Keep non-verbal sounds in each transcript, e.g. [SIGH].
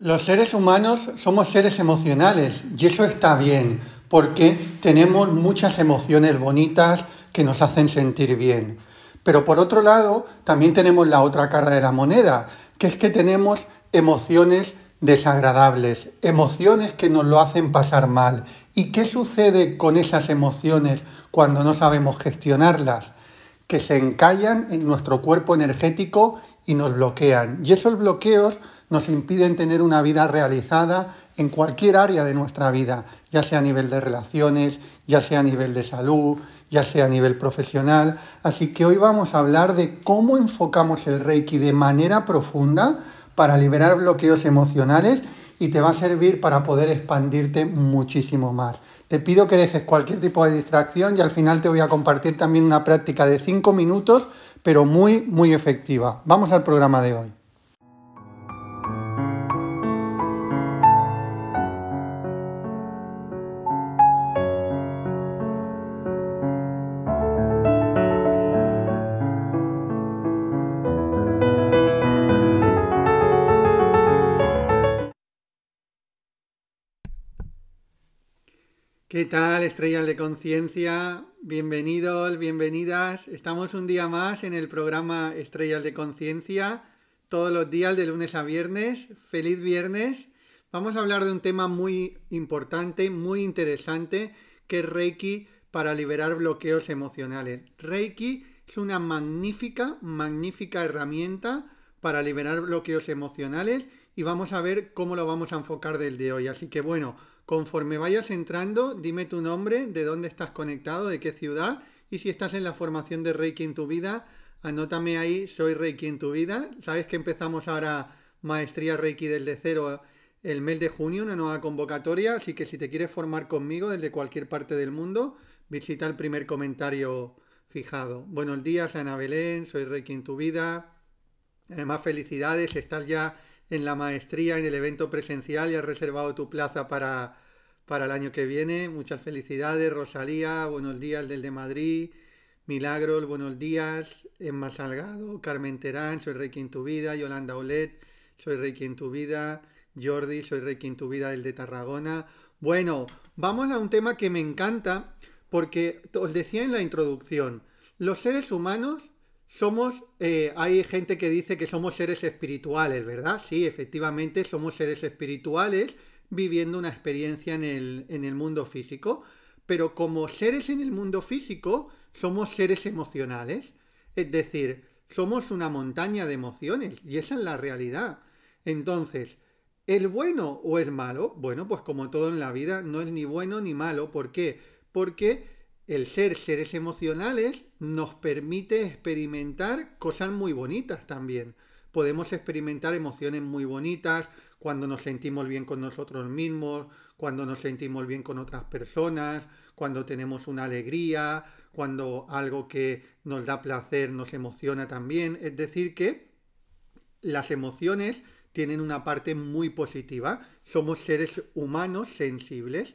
Los seres humanos somos seres emocionales y eso está bien porque tenemos muchas emociones bonitas que nos hacen sentir bien. Pero por otro lado, también tenemos la otra cara de la moneda, que es que tenemos emociones desagradables, emociones que nos lo hacen pasar mal. ¿Y qué sucede con esas emociones cuando no sabemos gestionarlas? Que se encallan en nuestro cuerpo energético y nos bloquean. Y esos bloqueos nos impiden tener una vida realizada en cualquier área de nuestra vida, ya sea a nivel de relaciones, ya sea a nivel de salud, ya sea a nivel profesional. Así que hoy vamos a hablar de cómo enfocamos el Reiki de manera profunda para liberar bloqueos emocionales y te va a servir para poder expandirte muchísimo más. Te pido que dejes cualquier tipo de distracción y al final te voy a compartir también una práctica de 5 minutos, pero muy, muy efectiva. Vamos al programa de hoy. ¿Qué tal, estrellas de conciencia? Bienvenidos, bienvenidas. Estamos un día más en el programa Estrellas de conciencia, todos los días de lunes a viernes. Feliz viernes. Vamos a hablar de un tema muy importante, muy interesante, que es Reiki para liberar bloqueos emocionales. Reiki es una magnífica, magnífica herramienta para liberar bloqueos emocionales y vamos a ver cómo lo vamos a enfocar desde hoy. Así que bueno, Conforme vayas entrando, dime tu nombre, de dónde estás conectado, de qué ciudad y si estás en la formación de Reiki en tu vida, anótame ahí, soy Reiki en tu vida. Sabes que empezamos ahora maestría Reiki desde cero el mes de junio, una nueva convocatoria, así que si te quieres formar conmigo desde cualquier parte del mundo, visita el primer comentario fijado. Buenos días, Ana Belén, soy Reiki en tu vida. Además, felicidades, estás ya en la maestría, en el evento presencial y has reservado tu plaza para, para el año que viene. Muchas felicidades, Rosalía, buenos días del de Madrid, Milagros, buenos días, Emma Salgado, Carmen Terán, soy Rey en tu vida, Yolanda Olet, soy Rey en tu vida, Jordi, soy Rey en tu vida el de Tarragona. Bueno, vamos a un tema que me encanta porque os decía en la introducción, los seres humanos somos, eh, hay gente que dice que somos seres espirituales, ¿verdad? Sí, efectivamente somos seres espirituales viviendo una experiencia en el, en el mundo físico, pero como seres en el mundo físico, somos seres emocionales, es decir, somos una montaña de emociones y esa es la realidad. Entonces, ¿el bueno o es malo? Bueno, pues como todo en la vida, no es ni bueno ni malo. ¿Por qué? Porque el ser seres emocionales nos permite experimentar cosas muy bonitas también. Podemos experimentar emociones muy bonitas cuando nos sentimos bien con nosotros mismos, cuando nos sentimos bien con otras personas, cuando tenemos una alegría, cuando algo que nos da placer nos emociona también. Es decir, que las emociones tienen una parte muy positiva. Somos seres humanos sensibles.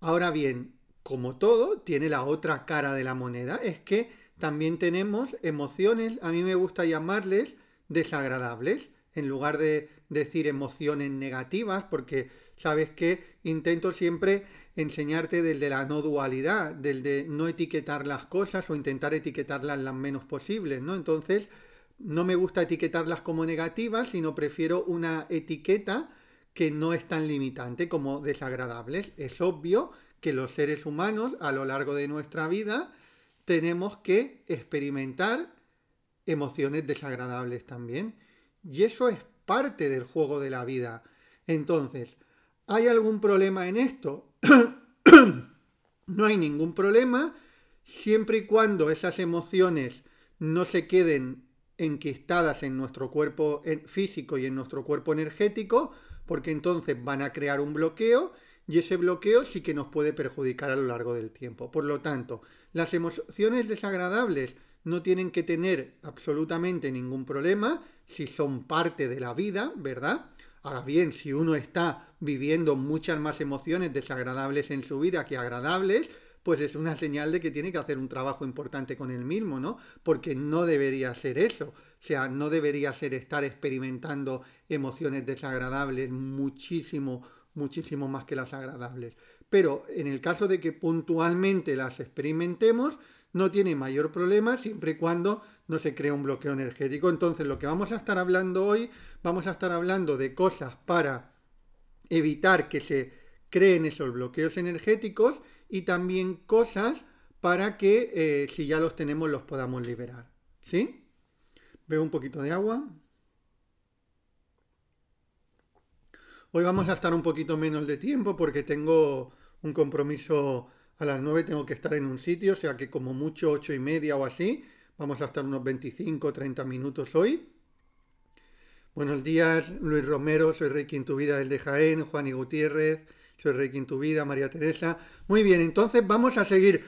Ahora bien, como todo, tiene la otra cara de la moneda, es que también tenemos emociones, a mí me gusta llamarles desagradables, en lugar de decir emociones negativas, porque sabes que intento siempre enseñarte desde la no dualidad, del de no etiquetar las cosas o intentar etiquetarlas las menos posibles, ¿no? Entonces, no me gusta etiquetarlas como negativas, sino prefiero una etiqueta que no es tan limitante como desagradables. Es obvio que los seres humanos a lo largo de nuestra vida tenemos que experimentar emociones desagradables también. Y eso es parte del juego de la vida. Entonces, ¿hay algún problema en esto? [CLEARS THROAT] no hay ningún problema siempre y cuando esas emociones no se queden enquistadas en nuestro cuerpo físico y en nuestro cuerpo energético, porque entonces van a crear un bloqueo y ese bloqueo sí que nos puede perjudicar a lo largo del tiempo. Por lo tanto, las emociones desagradables no tienen que tener absolutamente ningún problema si son parte de la vida, ¿verdad? Ahora bien, si uno está viviendo muchas más emociones desagradables en su vida que agradables, pues es una señal de que tiene que hacer un trabajo importante con el mismo, ¿no? Porque no debería ser eso. O sea, no debería ser estar experimentando emociones desagradables muchísimo muchísimo más que las agradables. Pero en el caso de que puntualmente las experimentemos, no tiene mayor problema siempre y cuando no se crea un bloqueo energético. Entonces lo que vamos a estar hablando hoy, vamos a estar hablando de cosas para evitar que se creen esos bloqueos energéticos y también cosas para que eh, si ya los tenemos los podamos liberar. ¿Sí? Veo un poquito de agua. Hoy vamos a estar un poquito menos de tiempo porque tengo un compromiso a las 9, tengo que estar en un sitio, o sea que como mucho 8 y media o así, vamos a estar unos 25 o 30 minutos hoy. Buenos días, Luis Romero, soy Rey vida de Jaén, Juan y Gutiérrez, soy Rey vida María Teresa. Muy bien, entonces vamos a seguir.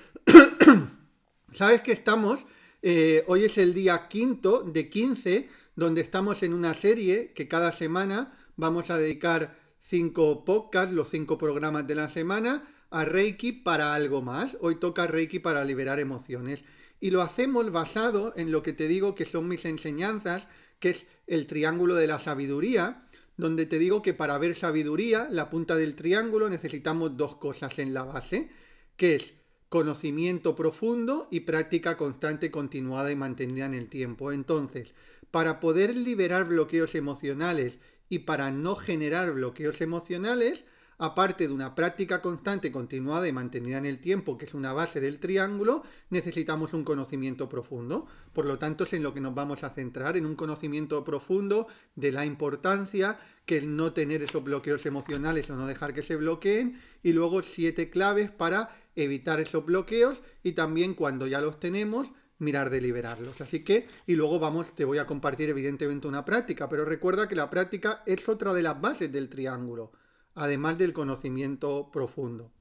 [COUGHS] Sabes que estamos, eh, hoy es el día quinto de 15, donde estamos en una serie que cada semana vamos a dedicar cinco podcasts, los cinco programas de la semana, a Reiki para algo más. Hoy toca Reiki para liberar emociones. Y lo hacemos basado en lo que te digo que son mis enseñanzas, que es el triángulo de la sabiduría, donde te digo que para ver sabiduría, la punta del triángulo, necesitamos dos cosas en la base, que es conocimiento profundo y práctica constante, continuada y mantenida en el tiempo. Entonces, para poder liberar bloqueos emocionales y para no generar bloqueos emocionales, aparte de una práctica constante, continuada y mantenida en el tiempo, que es una base del triángulo, necesitamos un conocimiento profundo. Por lo tanto, es en lo que nos vamos a centrar, en un conocimiento profundo de la importancia que es no tener esos bloqueos emocionales o no dejar que se bloqueen, y luego siete claves para evitar esos bloqueos y también cuando ya los tenemos, mirar de liberarlos. Así que, y luego vamos, te voy a compartir evidentemente una práctica, pero recuerda que la práctica es otra de las bases del triángulo, además del conocimiento profundo.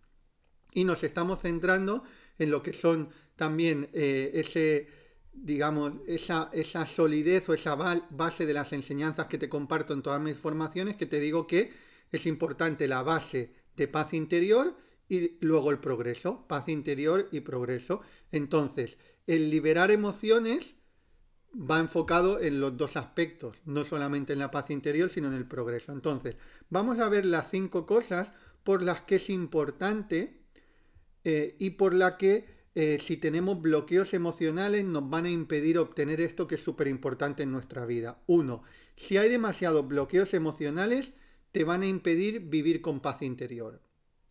Y nos estamos centrando en lo que son también eh, ese, digamos, esa, esa solidez o esa base de las enseñanzas que te comparto en todas mis formaciones, que te digo que es importante la base de paz interior y luego el progreso, paz interior y progreso. Entonces, el liberar emociones va enfocado en los dos aspectos, no solamente en la paz interior, sino en el progreso. Entonces, vamos a ver las cinco cosas por las que es importante eh, y por la que eh, si tenemos bloqueos emocionales nos van a impedir obtener esto que es súper importante en nuestra vida. Uno, si hay demasiados bloqueos emocionales, te van a impedir vivir con paz interior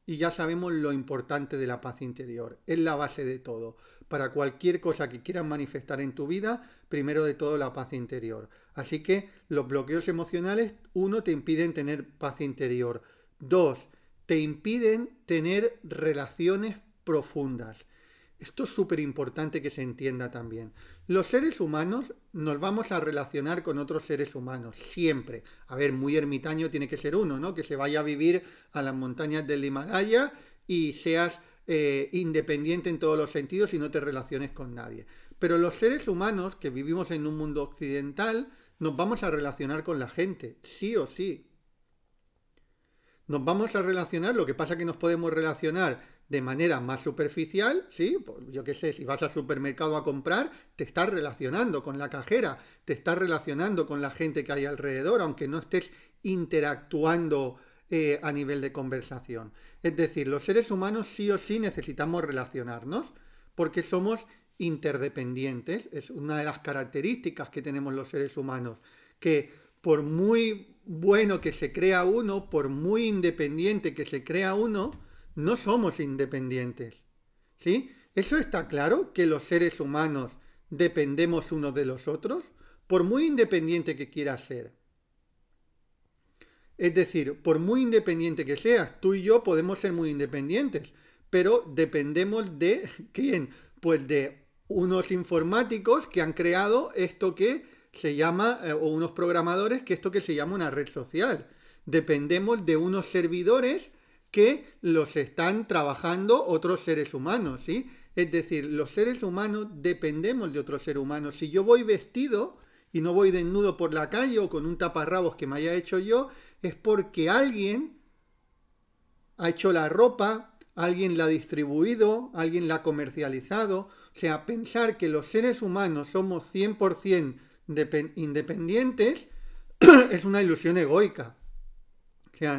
y ya sabemos lo importante de la paz interior. Es la base de todo. Para cualquier cosa que quieras manifestar en tu vida, primero de todo la paz interior. Así que los bloqueos emocionales, uno, te impiden tener paz interior. Dos, te impiden tener relaciones profundas. Esto es súper importante que se entienda también. Los seres humanos nos vamos a relacionar con otros seres humanos, siempre. A ver, muy ermitaño tiene que ser uno, ¿no? Que se vaya a vivir a las montañas del Himalaya y seas eh, independiente en todos los sentidos y no te relaciones con nadie. Pero los seres humanos que vivimos en un mundo occidental, nos vamos a relacionar con la gente, sí o sí. Nos vamos a relacionar, lo que pasa es que nos podemos relacionar de manera más superficial, ¿sí? Pues, yo qué sé, si vas al supermercado a comprar, te estás relacionando con la cajera, te estás relacionando con la gente que hay alrededor, aunque no estés interactuando eh, a nivel de conversación. Es decir, los seres humanos sí o sí necesitamos relacionarnos porque somos interdependientes. Es una de las características que tenemos los seres humanos, que por muy bueno que se crea uno, por muy independiente que se crea uno, no somos independientes. ¿Sí? ¿Eso está claro que los seres humanos dependemos unos de los otros, por muy independiente que quieras ser? Es decir, por muy independiente que seas, tú y yo podemos ser muy independientes, pero dependemos de [LAUGHS] quién? Pues de unos informáticos que han creado esto que se llama, eh, o unos programadores que esto que se llama una red social. Dependemos de unos servidores que los están trabajando otros seres humanos, ¿sí? Es decir, los seres humanos dependemos de otros seres humanos. Si yo voy vestido y no voy desnudo por la calle o con un taparrabos que me haya hecho yo, es porque alguien ha hecho la ropa, alguien la ha distribuido, alguien la ha comercializado. O sea, pensar que los seres humanos somos 100% independientes [CLEARS THROAT] es una ilusión egoica. O sea,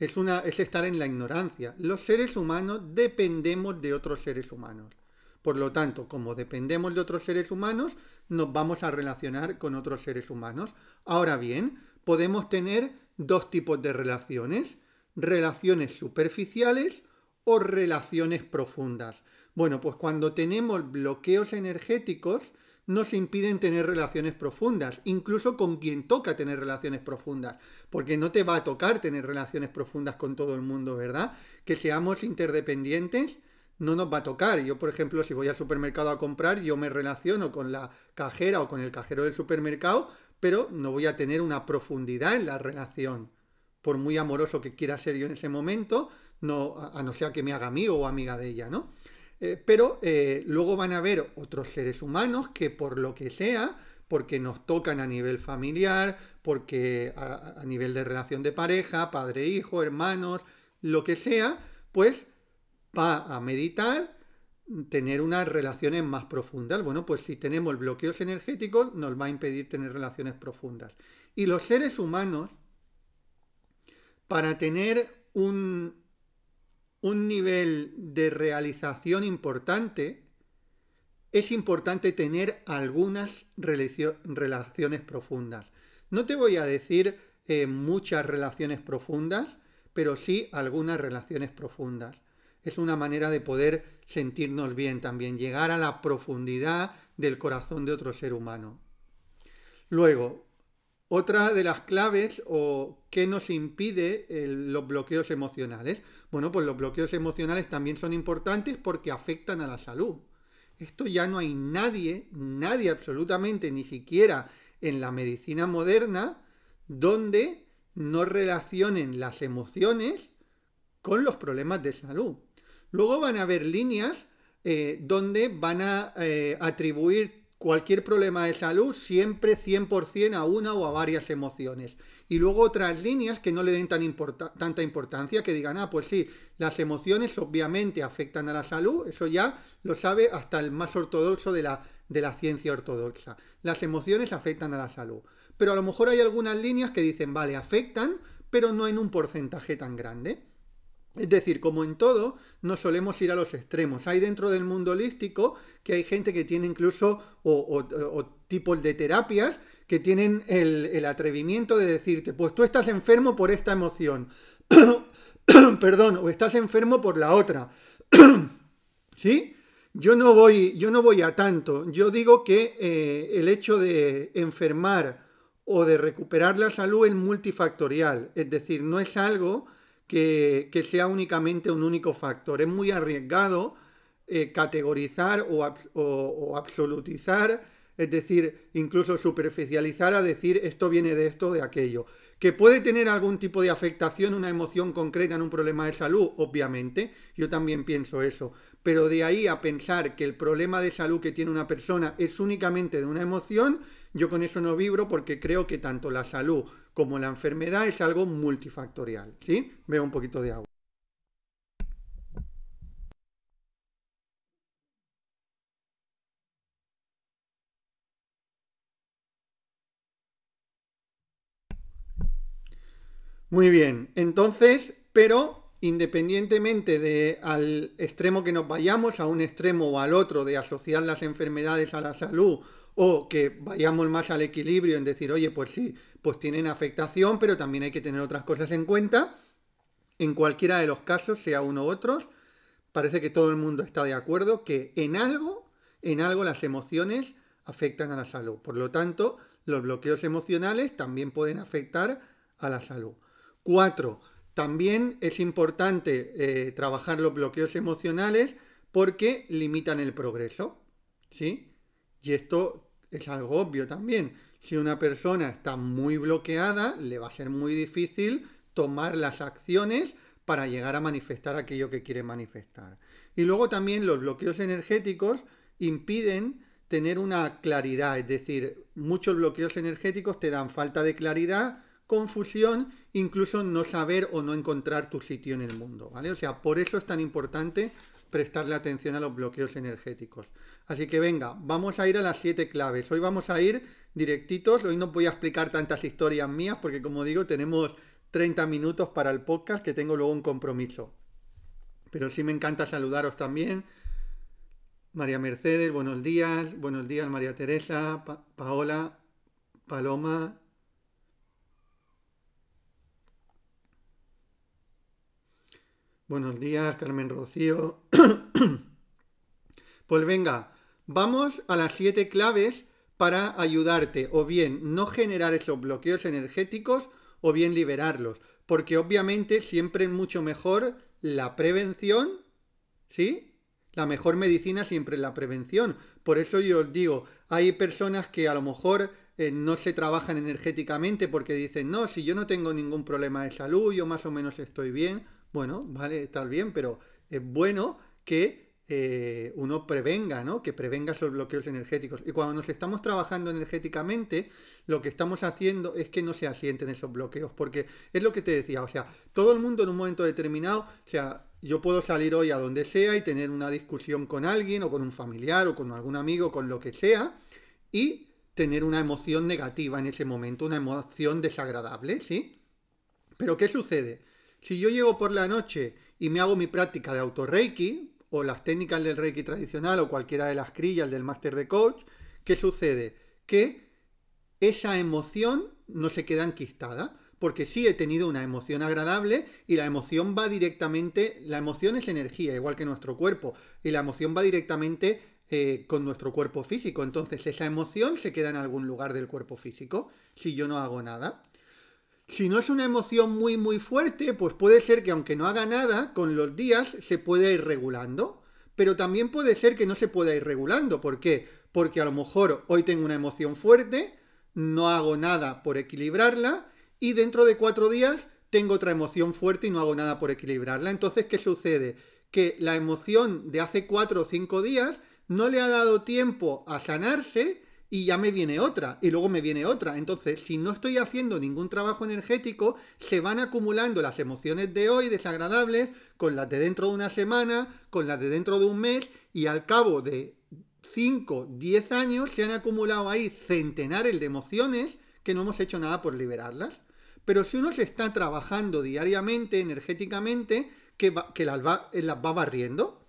es, una, es estar en la ignorancia. Los seres humanos dependemos de otros seres humanos. Por lo tanto, como dependemos de otros seres humanos, nos vamos a relacionar con otros seres humanos. Ahora bien, podemos tener dos tipos de relaciones. Relaciones superficiales o relaciones profundas. Bueno, pues cuando tenemos bloqueos energéticos, nos impiden tener relaciones profundas, incluso con quien toca tener relaciones profundas, porque no te va a tocar tener relaciones profundas con todo el mundo, ¿verdad? Que seamos interdependientes no nos va a tocar. Yo, por ejemplo, si voy al supermercado a comprar, yo me relaciono con la cajera o con el cajero del supermercado, pero no voy a tener una profundidad en la relación. Por muy amoroso que quiera ser yo en ese momento, no, a, no ser que me haga amigo o amiga de ella, ¿no? Eh, pero eh, luego van a haber otros seres humanos que por lo que sea, porque nos tocan a nivel familiar, porque a nivel de relación de pareja, padre-hijo, hermanos, lo que sea, pues va a meditar, mm, tener unas relaciones más profundas. Bueno, pues si tenemos bloqueos energéticos nos va a impedir tener relaciones profundas. Y los seres humanos, para tener un, un nivel de realización importante, es importante tener algunas relaciones profundas. No te voy a decir eh, muchas relaciones profundas, pero sí algunas relaciones profundas. Es una manera de poder sentirnos bien también, llegar a la profundidad del corazón de otro ser humano. Luego, otra de las claves o qué nos impide los bloqueos emocionales. Bueno, pues los bloqueos emocionales también son importantes porque afectan a la salud. Esto ya no hay nadie, nadie absolutamente, ni siquiera en la medicina moderna, donde no relacionen las emociones con los problemas de salud. Luego van a haber líneas eh, donde van a eh, atribuir cualquier problema de salud siempre 100% a una o a varias emociones. Y luego otras líneas que no le den tan tanta importancia, que digan, ah, pues sí, las emociones obviamente afectan a la salud, eso ya lo sabe hasta el más ortodoxo de la, de la ciencia ortodoxa. Las emociones afectan a la salud. Pero a lo mejor hay algunas líneas que dicen, vale, afectan, pero no en un porcentaje tan grande. Es decir, como en todo, no solemos ir a los extremos. Hay dentro del mundo holístico que hay gente que tiene incluso o, tipos de terapias que tienen el, atrevimiento de decirte, pues tú estás enfermo por esta emoción, [COUGHS] perdón, o estás enfermo por la otra. [COUGHS] ¿Sí? Yo no voy, yo no voy a tanto. Yo digo que eh, el hecho de enfermar o de recuperar la salud es multifactorial, es decir, no es algo que, sea únicamente un único factor. Es muy arriesgado eh, categorizar o, absolutizar, es decir, incluso superficializar a decir esto viene de esto, de aquello. Que puede tener algún tipo de afectación, una emoción concreta en un problema de salud, obviamente, yo también pienso eso. Pero de ahí a pensar que el problema de salud que tiene una persona es únicamente de una emoción, yo con eso no vibro porque creo que tanto la salud como la enfermedad es algo multifactorial. ¿sí? Veo un poquito de agua. Muy bien, entonces, pero independientemente de al extremo que nos vayamos, a un extremo o al otro, de asociar las enfermedades a la salud o que vayamos más al equilibrio en decir, oye, pues sí, pues tienen afectación, pero también hay que tener otras cosas en cuenta. En cualquiera de los casos, sea uno u otros, parece que todo el mundo está de acuerdo que en algo, en algo las emociones afectan a la salud. Por lo tanto, los bloqueos emocionales también pueden afectar a la salud. Cuatro, También es importante eh, trabajar los bloqueos emocionales porque limitan el progreso. ¿Sí? Y esto es algo obvio también. Si una persona está muy bloqueada, le va a ser muy difícil tomar las acciones para llegar a manifestar aquello que quiere manifestar. Y luego también los bloqueos energéticos impiden tener una claridad, es decir, muchos bloqueos energéticos te dan falta de claridad, confusión, incluso no saber o no encontrar tu sitio en el mundo, ¿vale? O sea, por eso es tan importante prestarle atención a los bloqueos energéticos. Así que venga, vamos a ir a las siete claves. Hoy vamos a ir directitos, hoy no voy a explicar tantas historias mías porque como digo tenemos 30 minutos para el podcast que tengo luego un compromiso. Pero sí me encanta saludaros también. María Mercedes, buenos días, buenos días María Teresa, Paola, Paloma, Buenos días, Carmen Rocío. [COUGHS] pues venga, vamos a las siete claves para ayudarte o bien no generar esos bloqueos energéticos o bien liberarlos. Porque obviamente siempre es mucho mejor la prevención, ¿sí? La mejor medicina siempre es la prevención. Por eso yo os digo, hay personas que a lo mejor eh, no se trabajan energéticamente porque dicen, no, si yo no tengo ningún problema de salud, yo más o menos estoy bien bueno, vale, está bien, pero es bueno que eh, uno prevenga, ¿no? Que prevenga esos bloqueos energéticos. Y cuando nos estamos trabajando energéticamente, lo que estamos haciendo es que no se asienten esos bloqueos, porque es lo que te decía, o sea, todo el mundo en un momento determinado, o sea, yo puedo salir hoy a donde sea y tener una discusión con alguien o con un familiar o con algún amigo, con lo que sea, y tener una emoción negativa en ese momento, una emoción desagradable, ¿sí? Pero ¿qué sucede? Si yo llego por la noche y me hago mi práctica de autorreiki, o las técnicas del reiki tradicional, o cualquiera de las crillas del máster de coach, ¿qué sucede? Que esa emoción no se queda enquistada, porque sí he tenido una emoción agradable y la emoción va directamente, la emoción es energía, igual que nuestro cuerpo, y la emoción va directamente eh, con nuestro cuerpo físico. Entonces esa emoción se queda en algún lugar del cuerpo físico si yo no hago nada si no es una emoción muy muy fuerte, pues puede ser que aunque no haga nada, con los días se pueda ir regulando, pero también puede ser que no se pueda ir regulando. ¿Por qué? Porque a lo mejor hoy tengo una emoción fuerte, no hago nada por equilibrarla y dentro de cuatro días tengo otra emoción fuerte y no hago nada por equilibrarla. Entonces, ¿qué sucede? Que la emoción de hace cuatro o cinco días no le ha dado tiempo a sanarse y ya me viene otra, y luego me viene otra. Entonces, si no estoy haciendo ningún trabajo energético, se van acumulando las emociones de hoy desagradables con las de dentro de una semana, con las de dentro de un mes, y al cabo de 5, 10 años se han acumulado ahí centenares de emociones que no hemos hecho nada por liberarlas. Pero si uno se está trabajando diariamente, energéticamente, que, que las, va, eh, las va barriendo,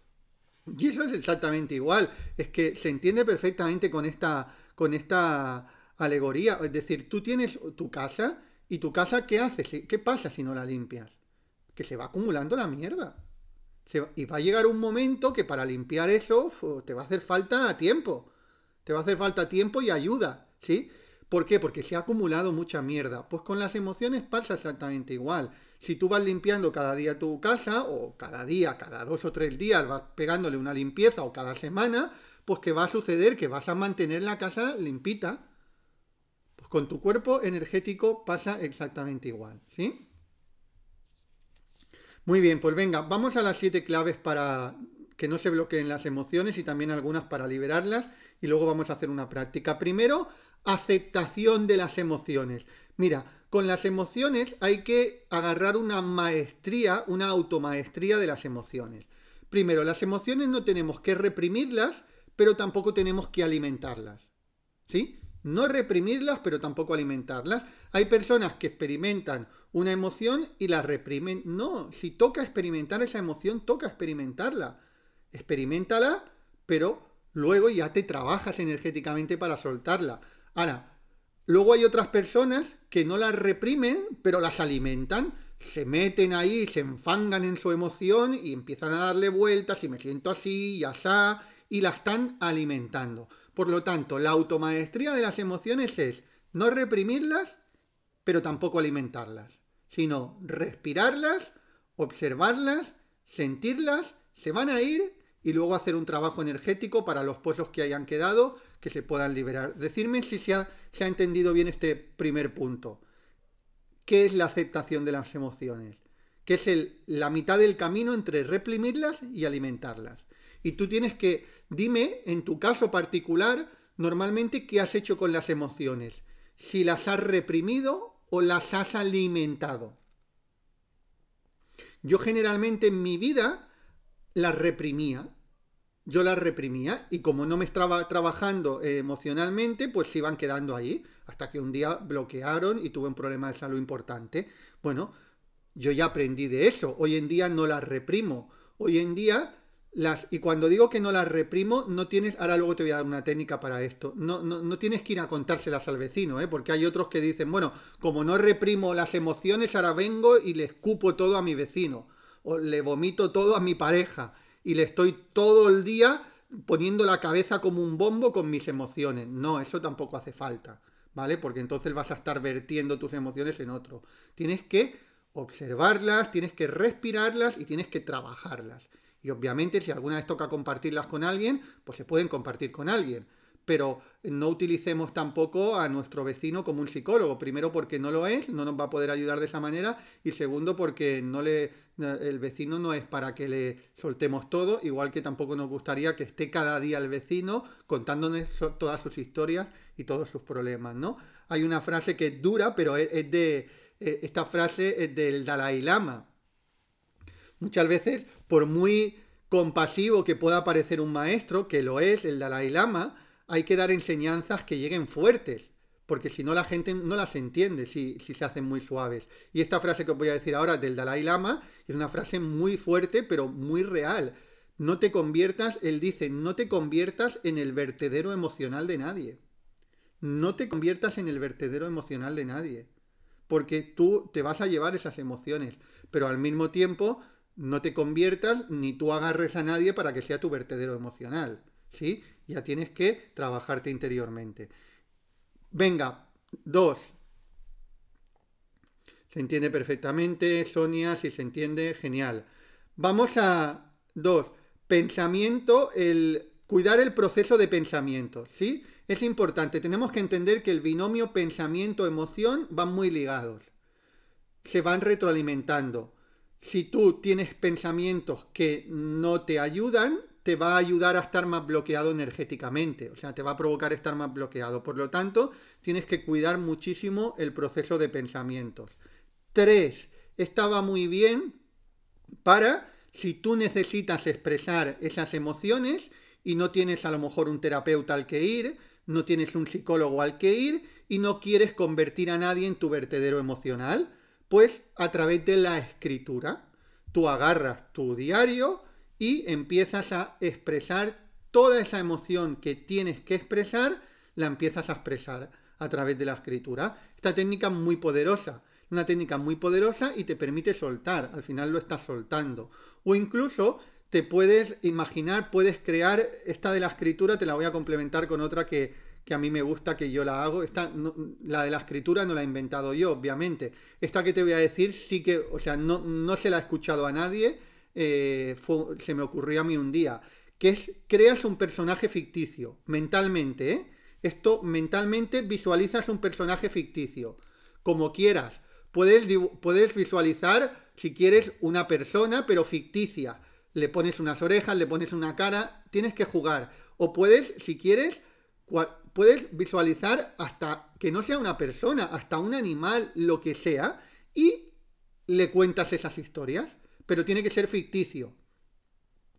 y eso es exactamente igual. Es que se entiende perfectamente con esta con esta alegoría. Es decir, tú tienes tu casa y tu casa, ¿qué haces? ¿Qué pasa si no la limpias? Que se va acumulando la mierda. y va a llegar un momento que para limpiar eso te va a hacer falta tiempo. Te va a hacer falta tiempo y ayuda, ¿sí? ¿Por qué? Porque se ha acumulado mucha mierda. Pues con las emociones pasa exactamente igual. Si tú vas limpiando cada día tu casa, o cada día, cada dos o tres días vas pegándole una limpieza, o cada semana, pues que va a suceder que vas a mantener la casa limpita. Pues con tu cuerpo energético pasa exactamente igual, ¿sí? Muy bien, pues venga, vamos a las siete claves para que no se bloqueen las emociones y también algunas para liberarlas y luego vamos a hacer una práctica. Primero, aceptación de las emociones. Mira, con las emociones hay que agarrar una maestría, una automaestría de las emociones. Primero, las emociones no tenemos que reprimirlas, pero tampoco tenemos que alimentarlas. ¿Sí? No reprimirlas, pero tampoco alimentarlas. Hay personas que experimentan una emoción y la reprimen. No, si toca experimentar esa emoción, toca experimentarla. Experimentala, pero luego ya te trabajas energéticamente para soltarla. Ahora, luego hay otras personas que no las reprimen, pero las alimentan. Se meten ahí, se enfangan en su emoción y empiezan a darle vueltas y me siento así y asá y la están alimentando. Por lo tanto, la automaestría de las emociones es no reprimirlas, pero tampoco alimentarlas, sino respirarlas, observarlas, sentirlas, se van a ir y luego hacer un trabajo energético para los pozos que hayan quedado que se puedan liberar. Decirme si se ha, entendido bien este primer punto. ¿Qué es la aceptación de las emociones? ¿Qué es la mitad del camino entre reprimirlas y alimentarlas. Y tú tienes que, dime, en tu caso particular, normalmente, ¿qué has hecho con las emociones? Si las has reprimido o las has alimentado. Yo generalmente en mi vida las reprimía. Yo las reprimía y como no me estaba trabajando eh, emocionalmente, pues se iban quedando ahí hasta que un día bloquearon y tuve un problema de salud importante. Bueno, yo ya aprendí de eso. Hoy en día no las reprimo. Hoy en día y cuando digo que no las reprimo, no tienes, ahora luego te voy a dar una técnica para esto, no, no, tienes que ir a contárselas al vecino, ¿eh? porque hay otros que dicen, bueno, como no reprimo las emociones, ahora vengo y le escupo todo a mi vecino, o le vomito todo a mi pareja, y le estoy todo el día poniendo la cabeza como un bombo con mis emociones. No, eso tampoco hace falta, ¿vale? Porque entonces vas a estar vertiendo tus emociones en otro. Tienes que observarlas, tienes que respirarlas y tienes que trabajarlas. Y obviamente si alguna vez toca compartirlas con alguien, pues se pueden compartir con alguien. Pero no utilicemos tampoco a nuestro vecino como un psicólogo. Primero porque no lo es, no nos va a poder ayudar de esa manera. Y segundo porque no le, el vecino no es para que le soltemos todo. Igual que tampoco nos gustaría que esté cada día el vecino contándonos todas sus historias y todos sus problemas. ¿no? Hay una frase que es dura, pero es de... Eh, esta frase es del Dalai Lama Muchas veces, por muy compasivo que pueda parecer un maestro, que lo es, el Dalai Lama, hay que dar enseñanzas que lleguen fuertes, porque si no la gente no las entiende si, se hacen muy suaves. Y esta frase que os voy a decir ahora del Dalai Lama es una frase muy fuerte, pero muy real. No te conviertas, él dice, no te conviertas en el vertedero emocional de nadie. No te conviertas en el vertedero emocional de nadie, porque tú te vas a llevar esas emociones, pero al mismo tiempo no te conviertas ni tú agarres a nadie para que sea tu vertedero emocional. ¿Sí? Ya tienes que trabajarte interiormente. Venga, dos. Se entiende perfectamente, Sonia, si se entiende, genial. Vamos a dos. Pensamiento, el cuidar el proceso de pensamiento, ¿sí? Es importante, tenemos que entender que el binomio pensamiento-emoción van muy ligados. Se van retroalimentando. Si tú tienes pensamientos que no te ayudan, te va a ayudar a estar más bloqueado energéticamente, o sea, te va a provocar estar más bloqueado. Por lo tanto, tienes que cuidar muchísimo el proceso de pensamientos. 3. Estaba muy bien para si tú necesitas expresar esas emociones y no tienes a lo mejor un terapeuta al que ir, no tienes un psicólogo al que ir y no quieres convertir a nadie en tu vertedero emocional. Pues a través de la escritura, tú agarras tu diario y empiezas a expresar toda esa emoción que tienes que expresar, la empiezas a expresar a través de la escritura. Esta técnica es muy poderosa, una técnica muy poderosa y te permite soltar, al final lo estás soltando. O incluso te puedes imaginar, puedes crear esta de la escritura, te la voy a complementar con otra que que a mí me gusta, que yo la hago. Esta, la de la escritura no la he inventado yo, obviamente. Esta que te voy a decir sí que, o sea, no, se la he escuchado a nadie, eh, se me ocurrió a mí un día, que es creas un personaje ficticio, mentalmente, ¿eh? Esto mentalmente visualizas un personaje ficticio, como quieras. Puedes, puedes visualizar, si quieres, una persona, pero ficticia. Le pones unas orejas, le pones una cara, tienes que jugar. O puedes, si quieres, puedes visualizar hasta que no sea una persona, hasta un animal, lo que sea, y le cuentas esas historias, pero tiene que ser ficticio.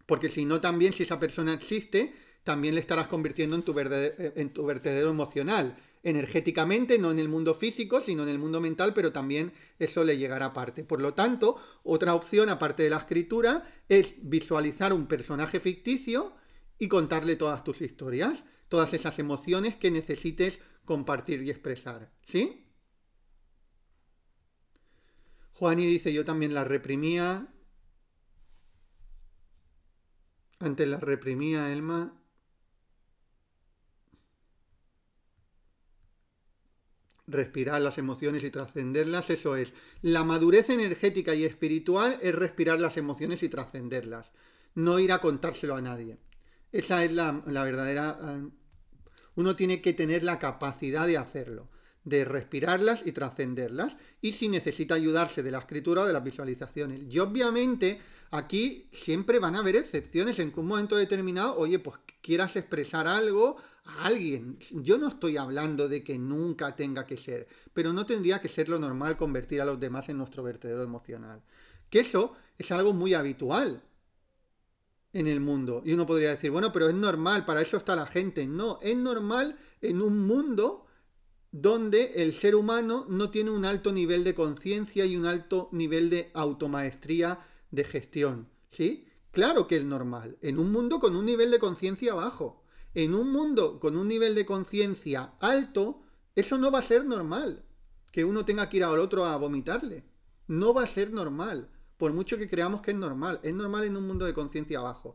Porque si no, también si esa persona existe, también le estarás convirtiendo eh, en tu, vertedero emocional. Energéticamente, no en el mundo físico, sino en el mundo mental, pero también eso le llegará aparte. Por lo tanto, otra opción, aparte de la escritura, es visualizar un personaje ficticio y contarle todas tus historias todas esas emociones que necesites compartir y expresar. ¿Sí? Juani dice, yo también la reprimía. Antes la reprimía, Elma. Respirar las emociones y trascenderlas, eso es. La madurez energética y espiritual es respirar las emociones y trascenderlas. No ir a contárselo a nadie. Esa es la, la verdadera ah, uno tiene que tener la capacidad de hacerlo, de respirarlas y trascenderlas, y si necesita ayudarse de la escritura o de las visualizaciones. Y obviamente aquí siempre van a haber excepciones en que un momento determinado, oye, pues quieras expresar algo a alguien. Yo no estoy hablando de que nunca tenga que ser, pero no tendría que ser lo normal convertir a los demás en nuestro vertedero emocional. Que eso es algo muy habitual en el mundo. Y uno podría decir, bueno, pero es normal, para eso está la gente. No, es normal en un mundo donde el ser humano no tiene un alto nivel de conciencia y un alto nivel de automaestría de gestión. ¿Sí? Claro que es normal. En un mundo con un nivel de conciencia bajo. En un mundo con un nivel de conciencia alto, eso no va a ser normal. Que uno tenga que ir al otro a vomitarle. No va a ser normal por mucho que creamos que es normal. Es normal en un mundo de conciencia bajo.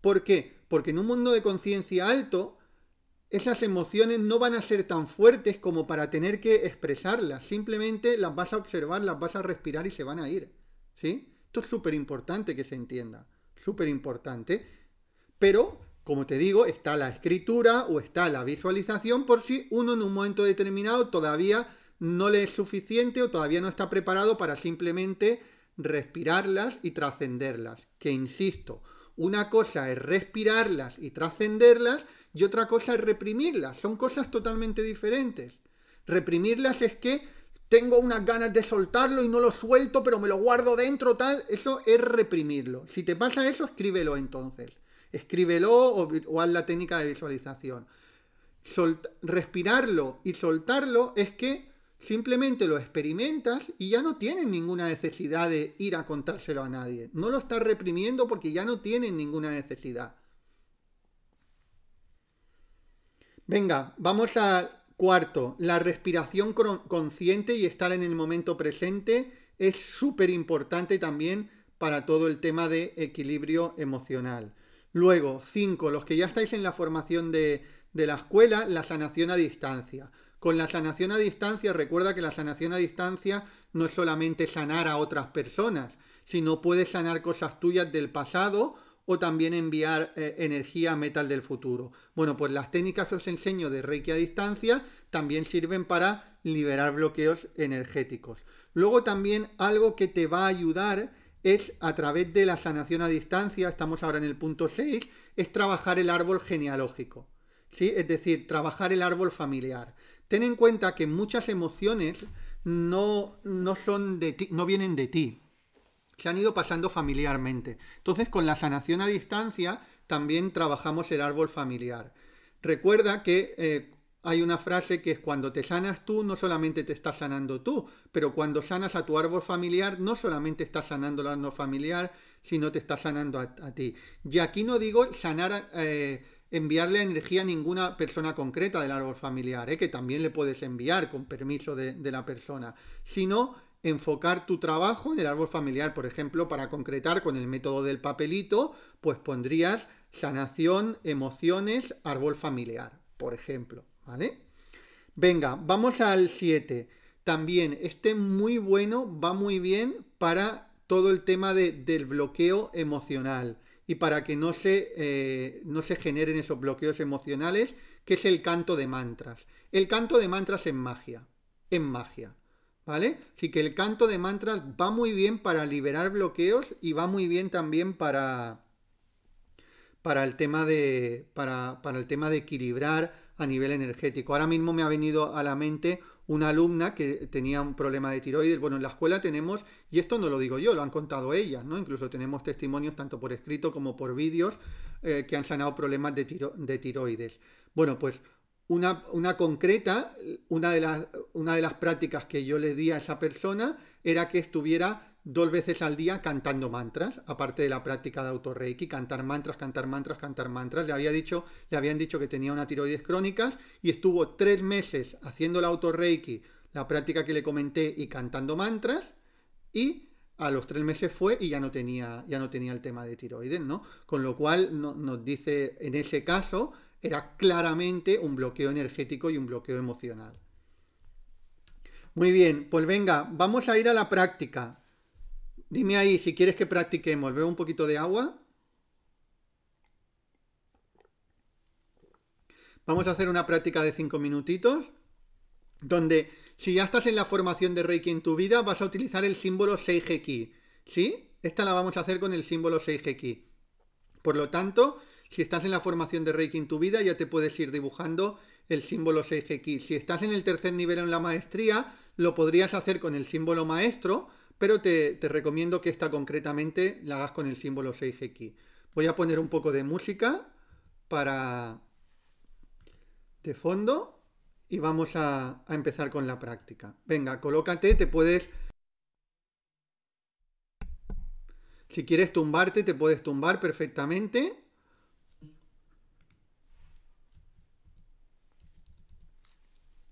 ¿Por qué? Porque en un mundo de conciencia alto, esas emociones no van a ser tan fuertes como para tener que expresarlas. Simplemente las vas a observar, las vas a respirar y se van a ir. ¿Sí? Esto es súper importante que se entienda. Súper importante. Pero, como te digo, está la escritura o está la visualización por si uno en un momento determinado todavía no le es suficiente o todavía no está preparado para simplemente respirarlas y trascenderlas. Que insisto, una cosa es respirarlas y trascenderlas y otra cosa es reprimirlas. Son cosas totalmente diferentes. Reprimirlas es que tengo unas ganas de soltarlo y no lo suelto, pero me lo guardo dentro, tal. Eso es reprimirlo. Si te pasa eso, escríbelo entonces. Escríbelo o, haz la técnica de visualización. respirarlo y soltarlo es que Simplemente lo experimentas y ya no tienes ninguna necesidad de ir a contárselo a nadie. No lo estás reprimiendo porque ya no tienen ninguna necesidad. Venga, vamos al cuarto. La respiración consciente y estar en el momento presente es súper importante también para todo el tema de equilibrio emocional. Luego, cinco, los que ya estáis en la formación de la escuela, la sanación a distancia. Con la sanación a distancia, recuerda que la sanación a distancia no es solamente sanar a otras personas, sino puedes sanar cosas tuyas del pasado o también enviar eh, energía a metal del futuro. Bueno, pues las técnicas que os enseño de Reiki a distancia también sirven para liberar bloqueos energéticos. Luego también algo que te va a ayudar es a través de la sanación a distancia, estamos ahora en el punto 6, es trabajar el árbol genealógico. ¿sí? Es decir, trabajar el árbol familiar. Ten en cuenta que muchas emociones no, no son de ti, no vienen de ti. Se han ido pasando familiarmente. Entonces, con la sanación a distancia, también trabajamos el árbol familiar. Recuerda que eh, hay una frase que es cuando te sanas tú, no solamente te estás sanando tú, pero cuando sanas a tu árbol familiar, no solamente estás sanando al árbol familiar, sino te estás sanando a, ti. Y aquí no digo sanar eh, enviarle energía a ninguna persona concreta del árbol familiar, ¿eh? que también le puedes enviar con permiso de, la persona, sino enfocar tu trabajo en el árbol familiar. Por ejemplo, para concretar con el método del papelito, pues pondrías sanación, emociones, árbol familiar, por ejemplo, ¿vale? Venga, vamos al 7. También, este muy bueno, va muy bien para todo el tema del bloqueo emocional y para que no se, eh, no se generen esos bloqueos emocionales, que es el canto de mantras. El canto de mantras en magia, en magia, ¿vale? Así que el canto de mantras va muy bien para liberar bloqueos y va muy bien también para, para, el, tema de, para, para el tema de equilibrar a nivel energético. Ahora mismo me ha venido a la mente una alumna que tenía un problema de tiroides. Bueno, en la escuela tenemos, y esto no lo digo yo, lo han contado ellas, ¿no? Incluso tenemos testimonios tanto por escrito como por vídeos eh, que han sanado problemas de, tiroides. Bueno, pues una, concreta, una de, las, una de las prácticas que yo le di a esa persona era que estuviera dos veces al día cantando mantras, aparte de la práctica de autorreiki, cantar mantras, cantar mantras, cantar mantras. Le, había dicho, le habían dicho que tenía una tiroides crónicas y estuvo tres meses haciendo el autorreiki, la práctica que le comenté y cantando mantras y a los tres meses fue y ya no tenía, ya no tenía el tema de tiroides, ¿no? Con lo cual nos dice, en ese caso, era claramente un bloqueo energético y un bloqueo emocional. Muy bien, pues venga, vamos a ir a la práctica. Dime ahí si quieres que practiquemos. Veo un poquito de agua. Vamos a hacer una práctica de 5 minutitos, donde si ya estás en la formación de Reiki en tu vida, vas a utilizar el símbolo 6 ¿Sí? Esta la vamos a hacer con el símbolo 6 Por lo tanto, si estás en la formación de Reiki en tu vida, ya te puedes ir dibujando el símbolo 6 Si estás en el tercer nivel en la maestría, lo podrías hacer con el símbolo maestro, pero te, recomiendo que esta concretamente la hagas con el símbolo 6X. Voy a poner un poco de música para de fondo y vamos a empezar con la práctica. Venga, colócate, te puedes... Si quieres tumbarte, te puedes tumbar perfectamente.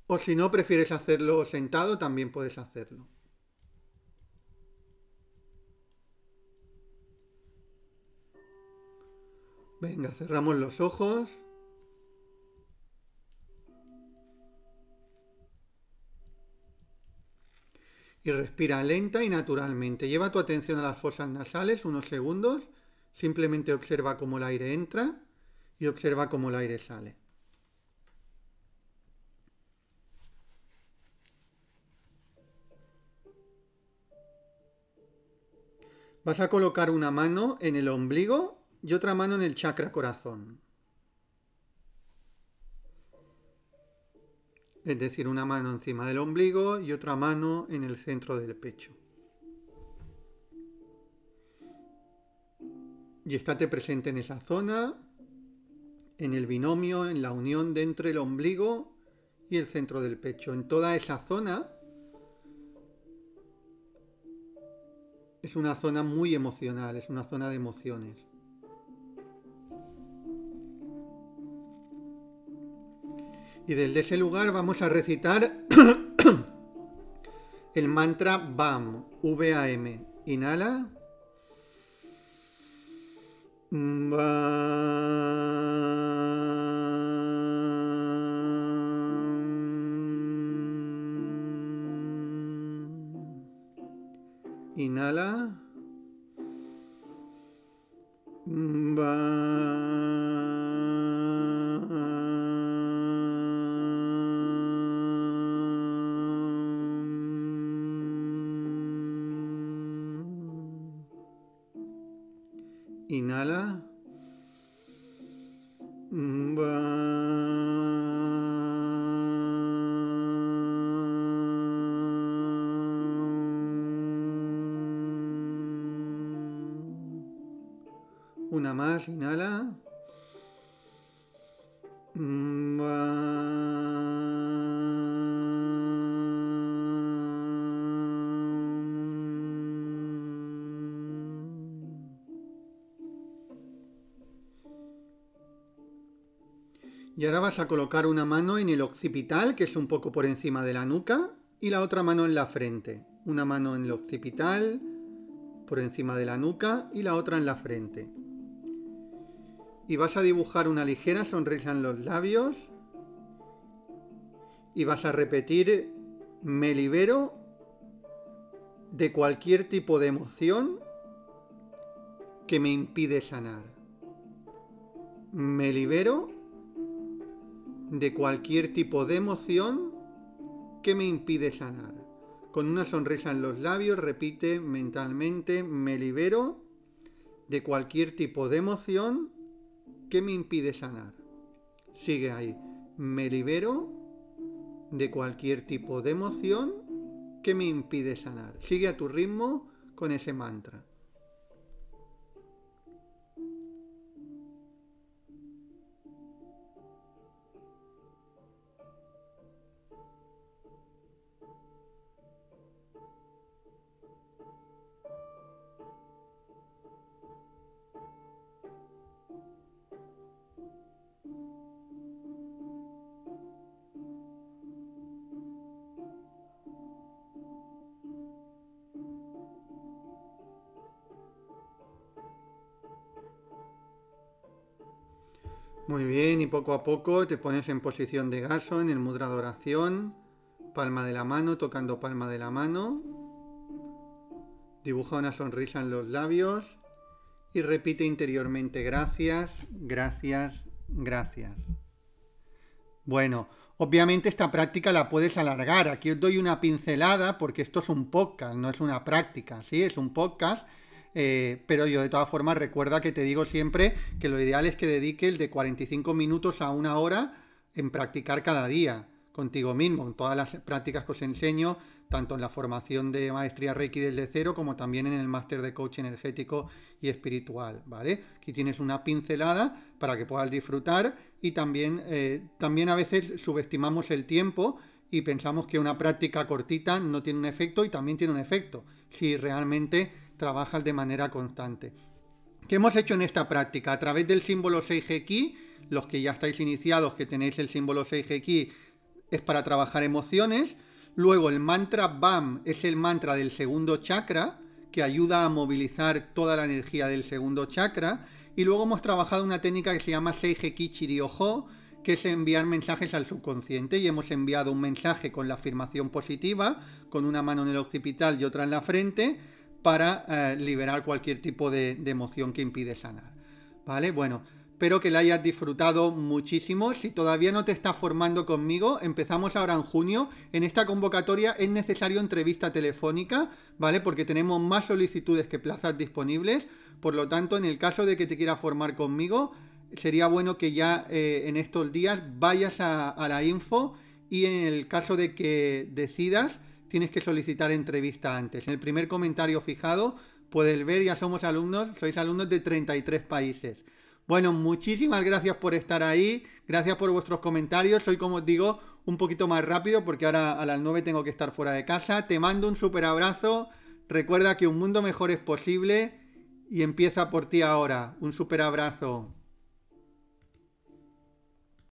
O si no, prefieres hacerlo sentado, también puedes hacerlo. Venga, cerramos los ojos. Y respira lenta y naturalmente. Lleva tu atención a las fosas nasales unos segundos. Simplemente observa cómo el aire entra y observa cómo el aire sale. Vas a colocar una mano en el ombligo y otra mano en el chakra corazón. Es decir, una mano encima del ombligo y otra mano en el centro del pecho. Y estate presente en esa zona, en el binomio, en la unión de entre el ombligo y el centro del pecho. En toda esa zona es una zona muy emocional, es una zona de emociones. Y desde ese lugar vamos a recitar [COUGHS] el mantra BAM, v Inhala. Inhala. Inhala. Una más, inhala. vas a colocar una mano en el occipital, que es un poco por encima de la nuca, y la otra mano en la frente. Una mano en el occipital, por encima de la nuca, y la otra en la frente. Y vas a dibujar una ligera sonrisa en los labios. Y vas a repetir, me libero de cualquier tipo de emoción que me impide sanar. Me libero de cualquier tipo de emoción que me impide sanar. Con una sonrisa en los labios repite mentalmente, me libero de cualquier tipo de emoción que me impide sanar. Sigue ahí, me libero de cualquier tipo de emoción que me impide sanar. Sigue a tu ritmo con ese mantra. Muy bien, y poco a poco te pones en posición de gaso, en el mudra de oración, palma de la mano, tocando palma de la mano. Dibuja una sonrisa en los labios y repite interiormente gracias, gracias, gracias. Bueno, obviamente esta práctica la puedes alargar. Aquí os doy una pincelada porque esto es un podcast, no es una práctica, ¿sí? Es un podcast eh, pero yo de todas formas recuerda que te digo siempre que lo ideal es que dedique el de 45 minutos a una hora en practicar cada día contigo mismo, en todas las prácticas que os enseño, tanto en la formación de maestría Reiki desde cero como también en el máster de coach energético y espiritual, ¿vale? Aquí tienes una pincelada para que puedas disfrutar y también, eh, también a veces subestimamos el tiempo y pensamos que una práctica cortita no tiene un efecto y también tiene un efecto. Si realmente trabajas de manera constante. ¿Qué hemos hecho en esta práctica? A través del símbolo 6 los que ya estáis iniciados, que tenéis el símbolo 6 es para trabajar emociones. Luego el mantra BAM es el mantra del segundo chakra, que ayuda a movilizar toda la energía del segundo chakra. Y luego hemos trabajado una técnica que se llama 6G que es enviar mensajes al subconsciente y hemos enviado un mensaje con la afirmación positiva, con una mano en el occipital y otra en la frente, para eh, liberar cualquier tipo de, emoción que impide sanar. ¿Vale? Bueno, espero que la hayas disfrutado muchísimo. Si todavía no te estás formando conmigo, empezamos ahora en junio. En esta convocatoria es necesario entrevista telefónica, ¿vale? Porque tenemos más solicitudes que plazas disponibles. Por lo tanto, en el caso de que te quieras formar conmigo, sería bueno que ya eh, en estos días vayas a la info y en el caso de que decidas tienes que solicitar entrevista antes. En el primer comentario fijado puedes ver, ya somos alumnos, sois alumnos de 33 países. Bueno, muchísimas gracias por estar ahí, gracias por vuestros comentarios, soy como os digo un poquito más rápido porque ahora a las 9 tengo que estar fuera de casa. Te mando un súper abrazo, recuerda que un mundo mejor es posible y empieza por ti ahora. Un súper abrazo.